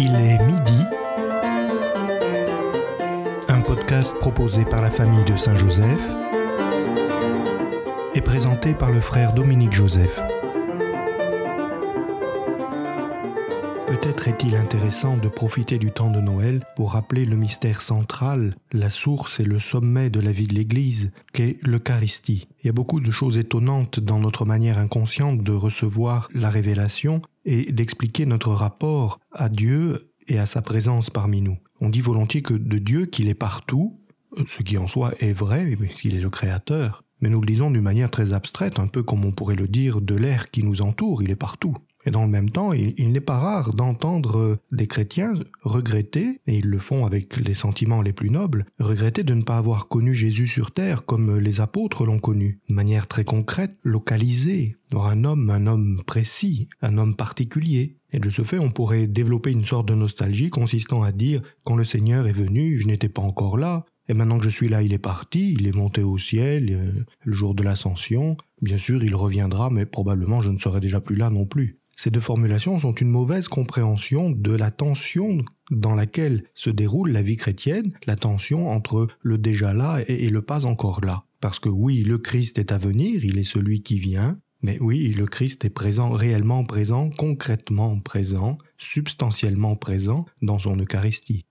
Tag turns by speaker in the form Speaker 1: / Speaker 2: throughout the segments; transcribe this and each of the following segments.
Speaker 1: Il est midi. Un podcast proposé par la famille de Saint-Joseph et présenté par le frère Dominique Joseph. Peut-être est-il intéressant de profiter du temps de Noël pour rappeler le mystère central, la source et le sommet de la vie de l'Église, qu'est l'Eucharistie. Il y a beaucoup de choses étonnantes dans notre manière inconsciente de recevoir la révélation, et d'expliquer notre rapport à Dieu et à sa présence parmi nous. On dit volontiers que de Dieu qu'il est partout, euh, ce qui en soi est vrai, puisqu'il est le Créateur, mais nous le disons d'une manière très abstraite, un peu comme on pourrait le dire de l'air qui nous entoure, il est partout. Et dans le même temps, il, n'est pas rare d'entendre euh, des chrétiens regretter, et ils le font avec les sentiments les plus nobles, regretter de ne pas avoir connu Jésus sur terre comme euh, les apôtres l'ont connu, de manière très concrète, localisée, dans un homme, un homme précis, un homme particulier. Et de ce fait, on pourrait développer une sorte de nostalgie consistant à dire quand le Seigneur est venu, je n'étais pas encore là, et maintenant que je suis là, il est parti, il est monté au ciel, euh, le jour de l'ascension. Bien sûr, il reviendra, mais probablement je ne serai déjà plus là non plus. Ces deux formulations sont une mauvaise compréhension de la tension dans laquelle se déroule la vie chrétienne, la tension entre le déjà là et le pas encore là. Parce que oui, le Christ est à venir, il est celui qui vient, mais oui, le Christ est présent, réellement présent, concrètement présent, substantiellement présent dans son Eucharistie.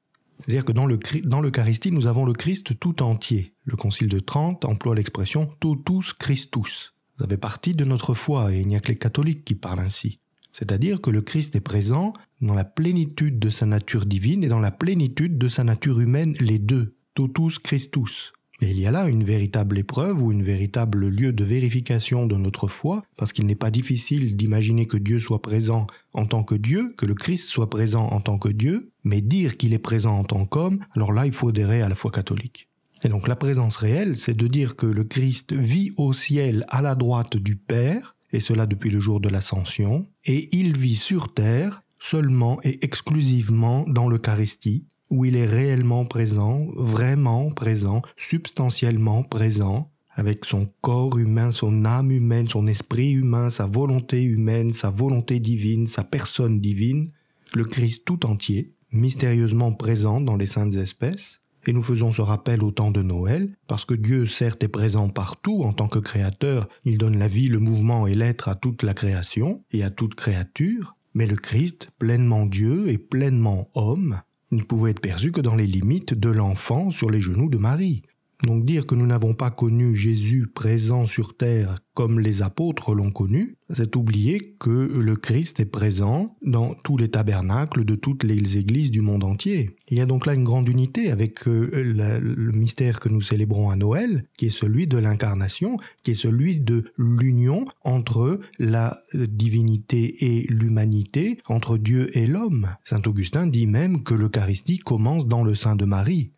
Speaker 1: C'est-à-dire que dans l'Eucharistie, nous avons le Christ tout entier. Le Concile de Trente emploie l'expression totus Christus. Vous avez partie de notre foi et il n'y a que les catholiques qui parlent ainsi. C'est-à-dire que le Christ est présent dans la plénitude de sa nature divine et dans la plénitude de sa nature humaine, les deux, totus Christus. Et il y a là une véritable épreuve ou une véritable lieu de vérification de notre foi, parce qu'il n'est pas difficile d'imaginer que Dieu soit présent en tant que Dieu, que le Christ soit présent en tant que Dieu, mais dire qu'il est présent en tant qu'homme, alors là il faut adhérer à la foi catholique. Et donc la présence réelle, c'est de dire que le Christ vit au ciel à la droite du Père, et cela depuis le jour de l'ascension, et il vit sur terre seulement et exclusivement dans l'Eucharistie, où il est réellement présent, vraiment présent, substantiellement présent, avec son corps humain, son âme humaine, son esprit humain, sa volonté humaine, sa volonté divine, sa personne divine, le Christ tout entier, mystérieusement présent dans les saintes espèces, et nous faisons ce rappel au temps de Noël, parce que Dieu certes est présent partout en tant que créateur, il donne la vie, le mouvement et l'être à toute la création et à toute créature, mais le Christ, pleinement Dieu et pleinement homme, ne pouvait être perçu que dans les limites de l'enfant sur les genoux de Marie. Donc dire que nous n'avons pas connu Jésus présent sur terre comme les apôtres l'ont connu, c'est oublier que le Christ est présent dans tous les tabernacles de toutes les églises du monde entier. Il y a donc là une grande unité avec euh, le mystère que nous célébrons à Noël, qui est celui de l'incarnation, qui est celui de l'union entre la divinité et l'humanité, entre Dieu et l'homme. Saint Augustin dit même que l'Eucharistie commence dans le sein de Marie.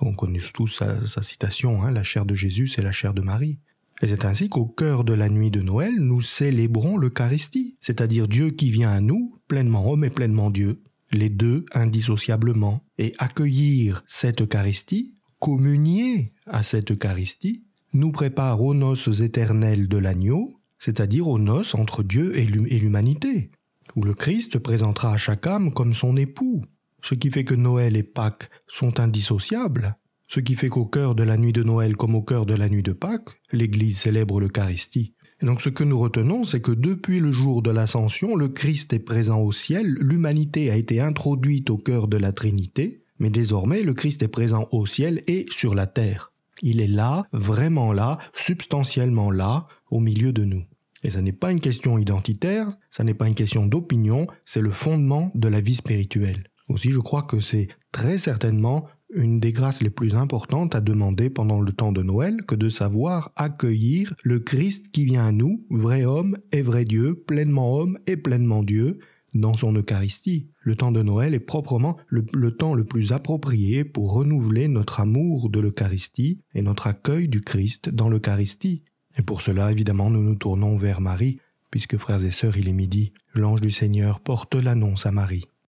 Speaker 1: On connaît tous sa, citation, hein, la chair de Jésus, et la chair de Marie. Et c'est ainsi qu'au cœur de la nuit de Noël, nous célébrons l'Eucharistie, c'est-à-dire Dieu qui vient à nous, pleinement homme et pleinement Dieu, les deux indissociablement. Et accueillir cette Eucharistie, communier à cette Eucharistie, nous prépare aux noces éternelles de l'agneau, c'est-à-dire aux noces entre Dieu et l'humanité, où le Christ présentera à chaque âme comme son époux, ce qui fait que Noël et Pâques sont indissociables, ce qui fait qu'au cœur de la nuit de Noël comme au cœur de la nuit de Pâques, l'Église célèbre l'Eucharistie. donc ce que nous retenons, c'est que depuis le jour de l'ascension, le Christ est présent au ciel, l'humanité a été introduite au cœur de la Trinité, mais désormais le Christ est présent au ciel et sur la terre. Il est là, vraiment là, substantiellement là, au milieu de nous. Et ce n'est pas une question identitaire, ça n'est pas une question d'opinion, c'est le fondement de la vie spirituelle. Aussi, je crois que c'est très certainement une des grâces les plus importantes à demander pendant le temps de Noël que de savoir accueillir le Christ qui vient à nous, vrai homme et vrai Dieu, pleinement homme et pleinement Dieu, dans son Eucharistie. Le temps de Noël est proprement le, temps le plus approprié pour renouveler notre amour de l'Eucharistie et notre accueil du Christ dans l'Eucharistie. Et pour cela, évidemment, nous nous tournons vers Marie, puisque frères et sœurs, il est midi. L'ange du Seigneur porte l'annonce à Marie.